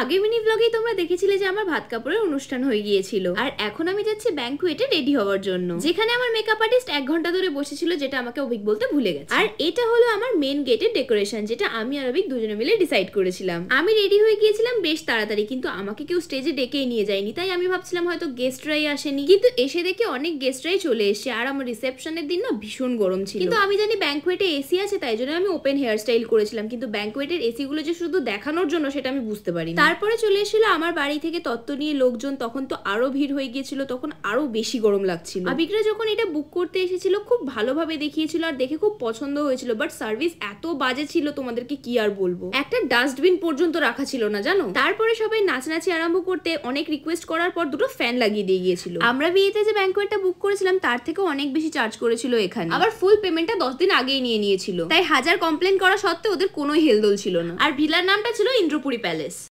আগে মিনি ব্লগেই তোমরা দেখেছিলে যে আমার ভাত কাপড়ের অনুষ্ঠান হয়ে গিয়েছিল আর এখন আমি যাচ্ছি ব্যাংকুয়েটে রেডি হওয়ার জন্য যেখানে আমার মেকআপ আর্টিস্ট এক ঘন্টা ধরে বসেছিল যেটা আমাকে অভিক বলতে ভুলে গেছে আর এটা হলো আমার মেন গেটের ডেকোরেশন যেটা আমি আর অভিক দুজনে মিলে ডিসাইড করেছিলাম আমি রেডি হয়ে গিয়েছিলাম বেশ তাড়াতাড়ি কিন্তু আমাকে কেউ স্টেজে ডেকেই নিয়ে যায়নি তাই আমি ভাবছিলাম হয়তো গেস্টরাই আসেনি কিন্তু এসে দেখে অনেক গেস্টরাই চলে এসছে আর আমার রিসেপশনের দিন না ভীষণ গরম ছিল কিন্তু আমি জানি ব্যাংকুয়েটে এসি আছে তাই জন্য আমি ওপেন হেয়ার স্টাইল করেছিলাম কিন্তু ব্যাংকুয়েটের এসি গুলো যে শুধু দেখানোর জন্য সেটা আমি বুঝতে পারি তারপরে চলে এসেছিল আমার বাড়ি থেকে তত্ত্ব নিয়ে লোকজন তখন তো আরো ভিড় হয়ে গিয়েছিল তখন আরো বেশি গরম লাগছিল আবিকরা যখন এটা বুক করতে এসেছিল খুব ভালোভাবে দেখিয়েছিল আর দেখে খুব পছন্দ হয়েছিল বাট সার্ভিস এত বাজে ছিল তোমাদেরকে কি আর বলবো একটা ডাস্টবিন পর্যন্ত রাখা ছিল না জানো তারপরে সবাই নাচানাচি আরম্ভ করতে অনেক রিকোয়েস্ট করার পর দুটো ফ্যান লাগিয়ে দিয়ে গিয়েছিল আমরা বিয়েতে যে ব্যাংকোয়েটটা বুক করেছিলাম তার থেকে অনেক বেশি চার্জ করেছিল এখানে আবার ফুল পেমেন্টটা দশ দিন আগেই নিয়ে নিয়েছিল তাই হাজার কমপ্লেন করা সত্ত্বেও ওদের কোনো হেলদোল ছিল না আর ভিলার নামটা ছিল ইন্দ্রপুরী প্যালেস